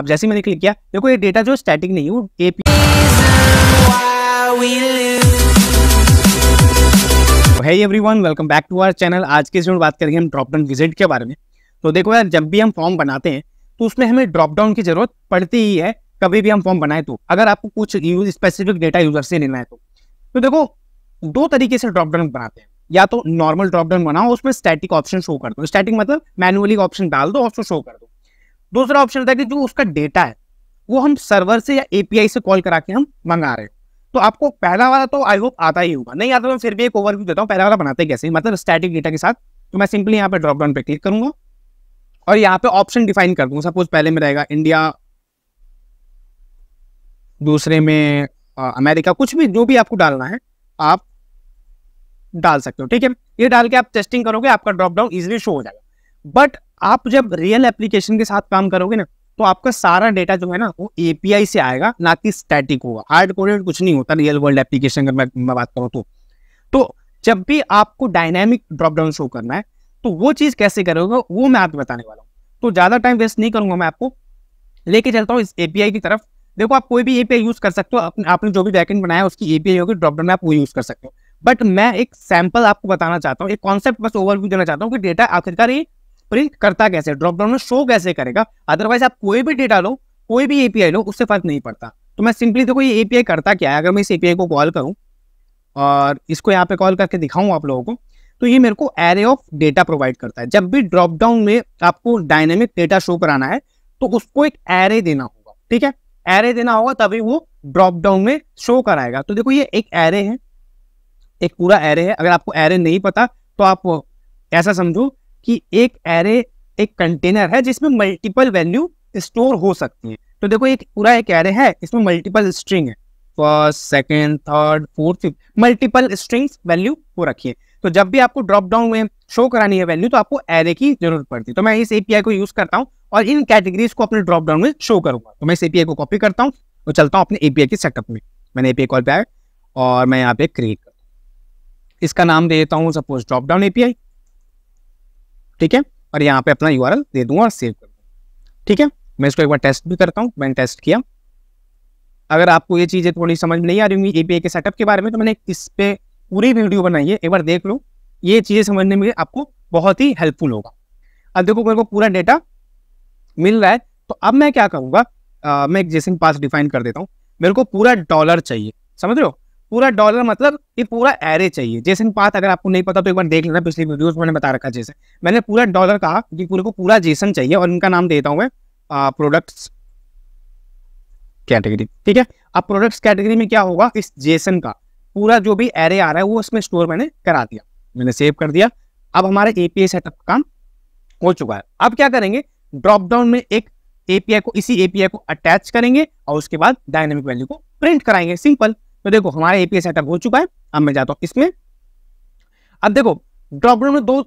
अब जैसे मैंने क्लिक किया देखो ये डेटा जो स्टैटिक नहीं है एपी everyone welcome back to our channel आज के इसमें बात करेंगे हम ड्रॉप डाउन विजिट के बारे में तो देखो यार जब भी हम फॉर्म बनाते हैं तो उसमें हमें ड्रॉप डाउन की जरूरत पड़ती ही है कभी भी हम फॉर्म बनाए तो अगर आपको कुछ यूज स्पेसिफिक डेटा यूजर से लेना है तो तो देखो दो तरीके से ड्रॉप डाउन बनाते हैं या तो नॉर्मल ड्रॉप डाउन बनाओ उसमें स्टैटिक ऑप्शन शो कर दो स्टैटिक मतलब मैनुअली ऑप्शन डाल दो और उसको शो कर दो दूसरा ऑप्शन होता है कि जो उसका डेटा है वो हम सर्वर से या एपीआई से कॉल करा के हम मंगा रहे हैं तो आपको पहला वाला तो आई होप आता ही होगा नहीं आता तो मैं फिर भी एक ओवरव्यू देता हूँ पहला वाला बनाते कैसे मतलब स्टैटिक डेटा के साथ तो मैं सिंपली यहाँ पे ड्रॉप डाउन पे क्लिक करूंगा और यहाँ पे ऑप्शन डिफाइन कर दूंगा सपोज पहले में रहेगा इंडिया दूसरे में आ, अमेरिका कुछ भी जो भी आपको डालना है आप डाल सकते हो ठीक है ये डाल के आप टेस्टिंग करोगे आपका ड्रॉप डाउन इजिली शो हो जाएगा बट आप जब रियल एप्लीकेशन के साथ काम करोगे ना तो आपका सारा डेटा जो है ना वो एपीआई से आएगा ना कि स्टैटिक होगा हार्ड कोडेड कुछ नहीं होता रियल वर्ल्ड एप्लीकेशन अगर मैं, मैं बात करूँ तो तो जब भी आपको डायनेमिक ड्रॉपडाउन शो करना है तो वो चीज़ कैसे करोगे वो मैं आपको बताने वाला हूँ तो ज़्यादा टाइम वेस्ट नहीं करूँगा मैं आपको लेके चलता हूँ इस एपीआई की तरफ देखो आप कोई भी एपीआई यूज़ कर सकते हो अपने आपने जो भी बैकेंड बनाया उसकी एपीआई होगी ड्रॉपडाउन में आप वो यूज़ कर सकते हो बट मैं एक सैंपल आपको बताना चाहता हूँ एक कॉन्सेप्ट बस ओवरव्यू देना चाहता हूँ कि डेटा आखिरकार ये प्रिंट करता कैसे ड्रॉप डाउन में शो कैसे करेगा अदरवाइज आप कोई भी डेटा लो कोई भी एपीआई लो उससे फर्क नहीं पड़ता तो मैं सिंपली देखो ये एपीआई करता क्या है अगर मैं इस एपीआई को कॉल करूँ और इसको यहाँ पे कॉल करके दिखाऊँ आप लोगों को तो ये मेरे को एरे ऑफ डेटा प्रोवाइड करता है जब भी ड्रॉप डाउन में आपको डायनेमिक डेटा शो कराना है तो उसको एक एरे देना होगा ठीक है एरे देना होगा तभी वो ड्रॉप डाउन में शो कराएगा तो देखो ये एक एरे है एक पूरा एरे है अगर आपको एरे नहीं पता तो आप ऐसा समझो कि एक एरे एक कंटेनर है जिसमें मल्टीपल वैल्यू स्टोर हो सकती है तो देखो एक पूरा एक एरे है इसमें मल्टीपल स्ट्रिंग है first second third fourth fifth multiple strings value हो रखी है तो जब भी आपको ड्रॉप डाउन में शो करानी है वैल्यू तो आपको एरे की जरूरत पड़ती है तो मैं इस एपीआई को यूज करता हूँ और इन कैटेगरीज को अपने ड्रॉप डाउन में शो करूंगा तो मैं इस एपीआई को कॉपी करता हूँ और चलता हूँ अपने एपीआई के सेटअप में मैंने एपीआई कॉल पे आया और मैं यहाँ पे क्रिएट करता हूँ इसका नाम दे देता हूँ सपोज ड्रॉप डाउन एपीआई ठीक है और यहाँ पे अपना यू दे दूंगा और सेव कर दूंगा ठीक है मैं इसको एक बार टेस्ट भी करता हूँ मैंने टेस्ट किया अगर आपको ये चीज़ें थोड़ी समझ में नहीं आ रही होंगी एपीआई के सेटअप के बारे में तो मैंने इस पर पूरी वीडियो बनाई है एक बार देख लो ये चीज़ें समझने में आपको बहुत ही हेल्पफुल होगा अब देखो मेरे को पूरा डेटा मिल रहा है तो अब मैं क्या करूँगा मैं एक जेसिंग पास डिफाइन कर देता हूँ मेरे को पूरा डॉलर चाहिए समझ रहे हो पूरा डॉलर मतलब ये पूरा एरे चाहिए जैसे पाथ अगर आपको नहीं पता तो एक बार देख लेना पिछली वीडियोस में बता रखा जैसे मैंने पूरा डॉलर कहा कि पूरे को पूरा जेसन चाहिए और इनका नाम देता हूँ मैं प्रोडक्ट्स कैटेगरी ठीक है अब प्रोडक्ट्स कैटेगरी में क्या होगा इस जेसन का पूरा जो भी एरे आ रहा है वो उसमें स्टोर मैंने करा दिया मैंने सेव कर दिया अब हमारे एपीआई सेटअप काम हो चुका है अब क्या करेंगे ड्रॉप डाउन में एक एपीआई को इसी एपीआई को अटैच करेंगे और उसके बाद डायनेमिक वैल्यू को प्रिंट कराएंगे सिंपल तो देखो हमारा एपीआई सेटअप हो चुका है अब मैं जाता हूँ इसमें अब देखो ड्रॉपडाउन में दो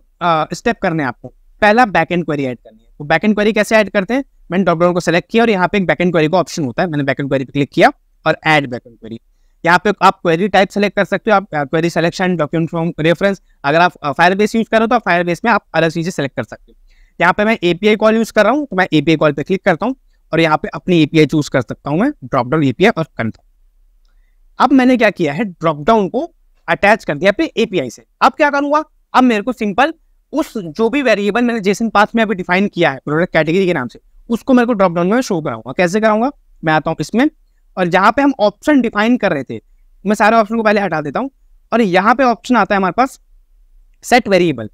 स्टेप करने हैं आपको पहला बैक एंड क्वेरी ऐड करनी है तो बैक एंड क्वेरी कैसे ऐड करते हैं मैंने ड्रॉपडाउन को सेलेक्ट किया और यहाँ पे एक बैक एंड क्वेरी का ऑप्शन होता है मैंने बैक एंड क्वेरी पे क्लिक किया और ऐड बैक एंड क्वेरी यहाँ पे आप क्वेरी टाइप सेलेक्ट कर सकते हो आप query selection document from reference अगर आप फायर बेस यूज करो तो फायर बेस में आप अलग चीजें सेलेक्ट कर सकते हो यहाँ पे मैं एपीआई कॉल यूज कर रहा हूँ तो मैं एपीआई कॉल पे क्लिक करता हूँ और यहाँ पे अपनी एपीआई चूज कर सकता हूँ मैं ड्रॉपडाउन एपीआई और कंफर्म अब मैंने क्या किया है ड्रॉप डाउन को अटैच कर दिया अपने एपीआई से अब क्या करूंगा अब मेरे को सिंपल उस जो भी वेरिएबल मैंने जेसन पास में अभी डिफाइन किया है प्रोडक्ट कैटेगरी के नाम से उसको मेरे को ड्रॉप डाउन में शो कराऊंगा कैसे कराऊंगा मैं आता हूँ इसमें और जहाँ पे हम ऑप्शन डिफाइन कर रहे थे मैं सारे ऑप्शन को पहले हटा देता हूँ और यहाँ पे ऑप्शन आता है हमारे पास सेट वेरिएबल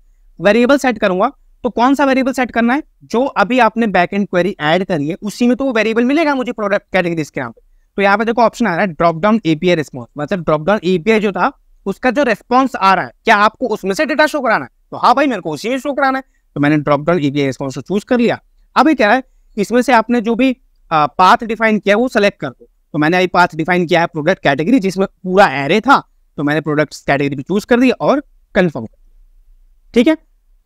वेरिएबल सेट करूंगा तो कौन सा वेरिएबल सेट करना है जो अभी आपने बैक एंड क्वेरी एड करी है उसी में तो वो वेरिएबल मिलेगा मुझे प्रोडक्ट कैटेगरी के नाम पर तो यहाँ पे देखो ऑप्शन आ रहा है ड्रॉप डाउन एपीआई रिस्पॉन्स मतलब ड्रॉप डाउन एपीआई जो था उसका जो रिस्पॉन्स आ रहा है क्या आपको उसमें से डेटा शो कराना है तो हाँ भाई मेरे को उसी में शो कराना है तो मैंने ड्रॉप डाउन एपीआई रिस्पॉन्स को चूज कर लिया अभी क्या है इसमें से आपने जो भी पाथ डिफाइन किया वो सेलेक्ट कर दो तो मैंने अभी पाथ डिफाइन किया है प्रोडक्ट कैटेगरी जिसमें पूरा एरे था तो मैंने प्रोडक्ट कैटेगरी भी चूज कर दी और कन्फर्म कर दिया ठीक है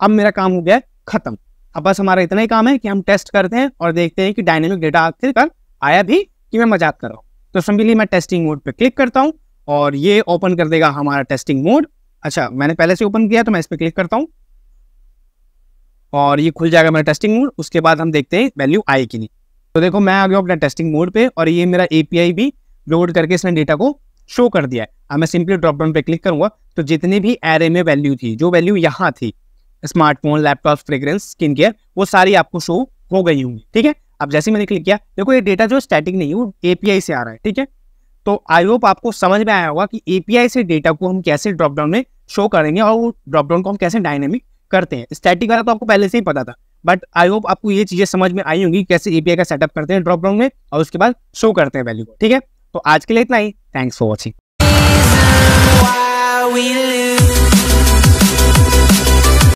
अब मेरा काम हो गया खत्म अब बस हमारा इतना ही काम है कि हम टेस्ट करते हैं और देखते हैं कि डायनेमिक डेटा आखिरकार आया भी कि मैं मजाक कर रहा हूँ तो सिंपली मैं टेस्टिंग मोड पे क्लिक करता हूँ और ये ओपन कर देगा हमारा टेस्टिंग मोड अच्छा मैंने पहले से ओपन किया तो मैं इस पर क्लिक करता हूँ और ये खुल जाएगा मेरा टेस्टिंग मोड उसके बाद हम देखते हैं वैल्यू आई कि नहीं तो देखो मैं आ गया अपना टेस्टिंग मोड पे और ये मेरा एपीआई भी लोड करके इसने डेटा को शो कर दिया है अब मैं सिंपली ड्रॉपडाउन पे क्लिक करूंगा तो जितनी भी एरे में वैल्यू थी जो वैल्यू यहाँ थी smartphone laptop fragrance skin care वो सारी आपको शो हो गई होंगी ठीक है अब जैसे मैंने क्लिक किया देखो ये डेटा जो स्टैटिक नहीं है वो एपीआई से आ रहा है ठीक है तो आई होप आपको समझ में आया होगा कि एपीआई से डेटा को हम कैसे ड्रॉपडाउन में शो करेंगे और वो ड्रॉपडाउन को हम कैसे डायनेमिक करते हैं स्टैटिक वाला तो आपको पहले से ही पता था बट आई होप आपको ये चीजें समझ में आई होंगी कैसे एपीआई का सेटअप करते हैं ड्रॉपडाउन में और उसके बाद शो करते हैं वैल्यू को ठीक है तो आज के लिए इतना ही थैंक्स फॉर वॉचिंग